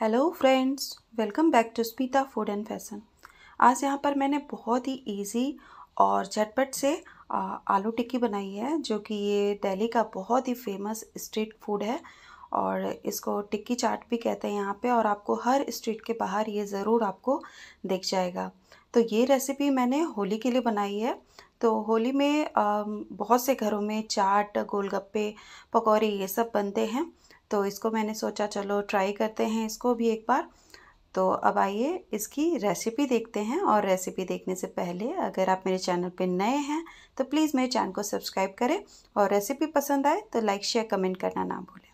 hello friends welcome back to स्पीता food and fashion आज यहाँ पर मैंने बहुत ही इजी और झटपट से आलू टिक्की बनाई है जो कि ये दिल्ली का बहुत ही फेमस स्ट्रीट फूड है और इसको टिक्की चाट भी कहते हैं यहाँ पे और आपको हर स्ट्रीट के बाहर ये ज़रूर आपको दिख जाएगा तो ये रेसिपी मैंने होली के लिए बनाई है तो होली में बहुत से घरों में चाट गोलगप्पे पकौड़े ये सब बनते हैं तो इसको मैंने सोचा चलो ट्राई करते हैं इसको भी एक बार तो अब आइए इसकी रेसिपी देखते हैं और रेसिपी देखने से पहले अगर आप मेरे चैनल पर नए हैं तो प्लीज़ मेरे चैनल को सब्सक्राइब करें और रेसिपी पसंद आए तो लाइक शेयर कमेंट करना ना भूलें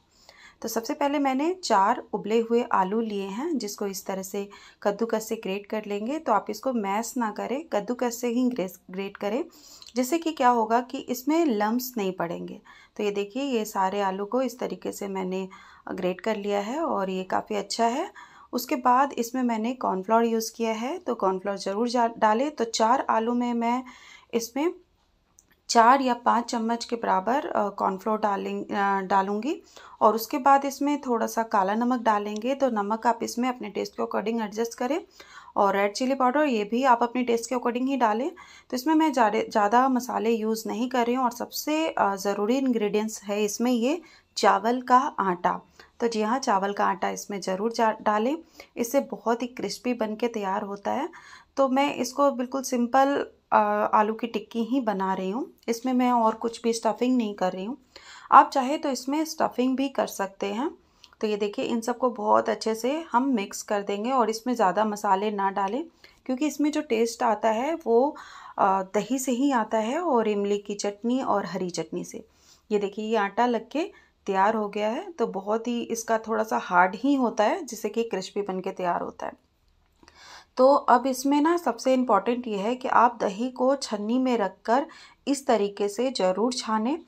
तो सबसे पहले मैंने चार उबले हुए आलू लिए हैं जिसको इस तरह से कद्दूकस से ग्रेट कर लेंगे तो आप इसको मैश ना करें कद्दूकस से ही ग्रेस ग्रेट करें जिससे कि क्या होगा कि इसमें लम्ब्स नहीं पड़ेंगे तो ये देखिए ये सारे आलू को इस तरीके से मैंने ग्रेट कर लिया है और ये काफ़ी अच्छा है उसके बाद इसमें मैंने कॉर्नफ्लावर यूज़ किया है तो कॉर्नफ्लावर ज़रूर डालें तो चार आलू में मैं इसमें चार या पाँच चम्मच के बराबर कॉर्नफ्लोर डालें डालूँगी और उसके बाद इसमें थोड़ा सा काला नमक डालेंगे तो नमक आप इसमें अपने टेस्ट के अकॉर्डिंग एडजस्ट करें और रेड चिली पाउडर ये भी आप अपने टेस्ट के अकॉर्डिंग ही डालें तो इसमें मैं ज़्यादा मसाले यूज़ नहीं कर रही हूँ और सबसे ज़रूरी इन्ग्रीडियंट्स है इसमें ये चावल का आटा तो जी हाँ चावल का आटा इसमें ज़रूर डालें इससे बहुत ही क्रिस्पी बन के तैयार होता है तो मैं इसको बिल्कुल सिंपल आलू की टिक्की ही बना रही हूँ इसमें मैं और कुछ भी स्टफिंग नहीं कर रही हूँ आप चाहे तो इसमें स्टफिंग भी कर सकते हैं तो ये देखिए इन सबको बहुत अच्छे से हम मिक्स कर देंगे और इसमें ज़्यादा मसाले ना डालें क्योंकि इसमें जो टेस्ट आता है वो दही से ही आता है और इमली की चटनी और हरी चटनी से ये देखिए ये आटा लग के तैयार हो गया है तो बहुत ही इसका थोड़ा सा हार्ड ही होता है जिससे कि क्रिस्पी बन के तैयार होता है तो अब इसमें ना सबसे इम्पॉर्टेंट ये है कि आप दही को छन्नी में रख कर इस तरीके से ज़रूर छानें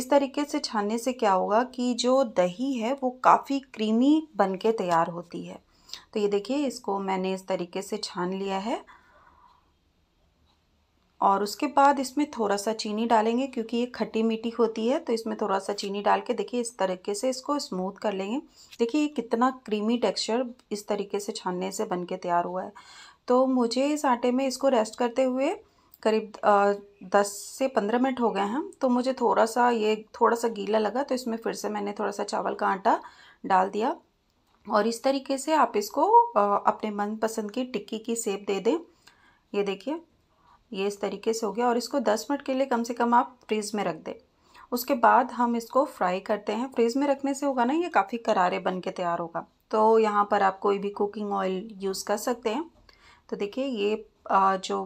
इस तरीके से छानने से क्या होगा कि जो दही है वो काफ़ी क्रीमी बन के तैयार होती है तो ये देखिए इसको मैंने इस तरीके से छान लिया है और उसके बाद इसमें थोड़ा सा चीनी डालेंगे क्योंकि ये खट्टी मीठी होती है तो इसमें थोड़ा सा चीनी डाल के देखिए इस तरीके से इसको स्मूथ कर लेंगे देखिए ये कितना क्रीमी टेक्सचर इस तरीके से छानने से बन के तैयार हुआ है तो मुझे इस आटे में इसको रेस्ट करते हुए करीब दस से पंद्रह मिनट हो गए हैं तो मुझे थोड़ा सा ये थोड़ा सा गीला लगा तो इसमें फिर से मैंने थोड़ा सा चावल का आटा डाल दिया और इस तरीके से आप इसको अपने मनपसंद की टिक्की की सेप दे दें ये देखिए ये इस तरीके से हो गया और इसको दस मिनट के लिए कम से कम आप फ्रीज़ में रख दें उसके बाद हम इसको फ्राई करते हैं फ्रीज़ में रखने से होगा ना ये काफ़ी करारे बन के तैयार होगा तो यहाँ पर आप कोई भी कुकिंग ऑयल यूज़ कर सकते हैं तो देखिए ये जो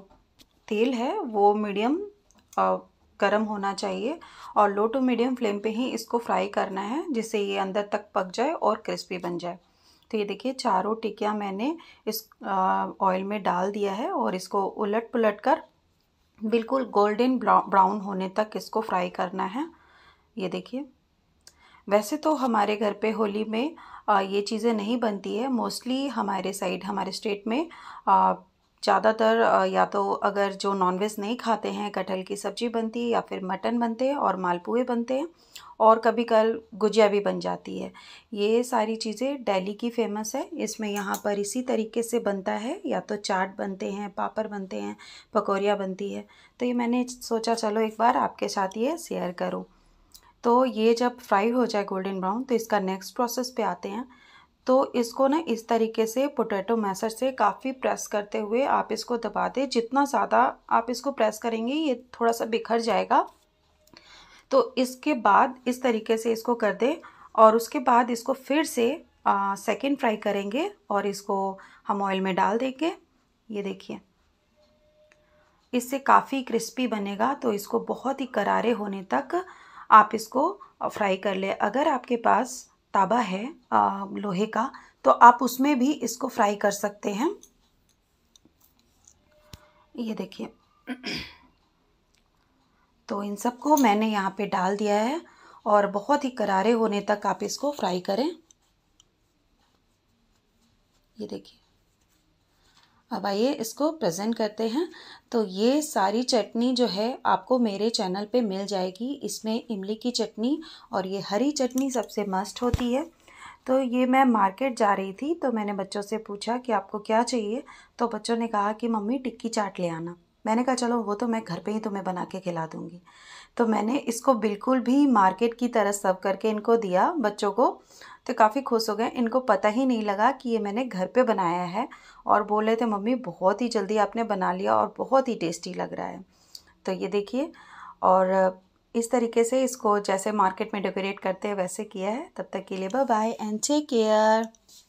तेल है वो मीडियम गर्म होना चाहिए और लो टू मीडियम फ्लेम पे ही इसको फ्राई करना है जिससे ये अंदर तक पक जाए और क्रिस्पी बन जाए तो ये देखिए चारों टिकिया मैंने इस ऑयल में डाल दिया है और इसको उलट पुलट कर बिल्कुल गोल्डन ब्राउन होने तक इसको फ्राई करना है ये देखिए वैसे तो हमारे घर पे होली में ये चीज़ें नहीं बनती है मोस्टली हमारे साइड हमारे स्टेट में ज़्यादातर या तो अगर जो नॉनवेज नहीं खाते हैं कटहल की सब्ज़ी बनती है या फिर मटन बनते हैं और मालपुए बनते हैं और कभी कल गुजिया भी बन जाती है ये सारी चीज़ें डेली की फेमस है इसमें यहाँ पर इसी तरीके से बनता है या तो चाट बनते हैं पापड़ बनते हैं पकौड़िया बनती है तो ये मैंने सोचा चलो एक बार आपके साथ ये शेयर करूँ तो ये जब फ्राई हो जाए गोल्डन ब्राउन तो इसका नेक्स्ट प्रोसेस पे आते हैं तो इसको ना इस तरीके से पोटैटो मैसर से काफ़ी प्रेस करते हुए आप इसको दबा दें जितना ज़्यादा आप इसको प्रेस करेंगे ये थोड़ा सा बिखर जाएगा तो इसके बाद इस तरीके से इसको कर दें और उसके बाद इसको फिर से सेकेंड फ्राई करेंगे और इसको हम ऑयल में डाल देंगे ये देखिए इससे काफ़ी क्रिस्पी बनेगा तो इसको बहुत ही करारे होने तक आप इसको फ्राई कर ले अगर आपके पास ताबा है आ, लोहे का तो आप उसमें भी इसको फ्राई कर सकते हैं ये देखिए तो इन सबको मैंने यहाँ पे डाल दिया है और बहुत ही करारे होने तक आप इसको फ्राई करें ये देखिए अब आइए इसको प्रेजेंट करते हैं तो ये सारी चटनी जो है आपको मेरे चैनल पे मिल जाएगी इसमें इमली की चटनी और ये हरी चटनी सबसे मस्ट होती है तो ये मैं मार्केट जा रही थी तो मैंने बच्चों से पूछा कि आपको क्या चाहिए तो बच्चों ने कहा कि मम्मी टिक्की चाट ले आना मैंने कहा चलो वो तो मैं घर पे ही तुम्हें बना के खिला दूँगी तो मैंने इसको बिल्कुल भी मार्केट की तरह सर्व करके इनको दिया बच्चों को तो काफ़ी खुश हो गए इनको पता ही नहीं लगा कि ये मैंने घर पे बनाया है और बोल रहे थे मम्मी बहुत ही जल्दी आपने बना लिया और बहुत ही टेस्टी लग रहा है तो ये देखिए और इस तरीके से इसको जैसे मार्केट में डेकोरेट करते हैं वैसे किया है तब तक के लिए बाय एंड टेक केयर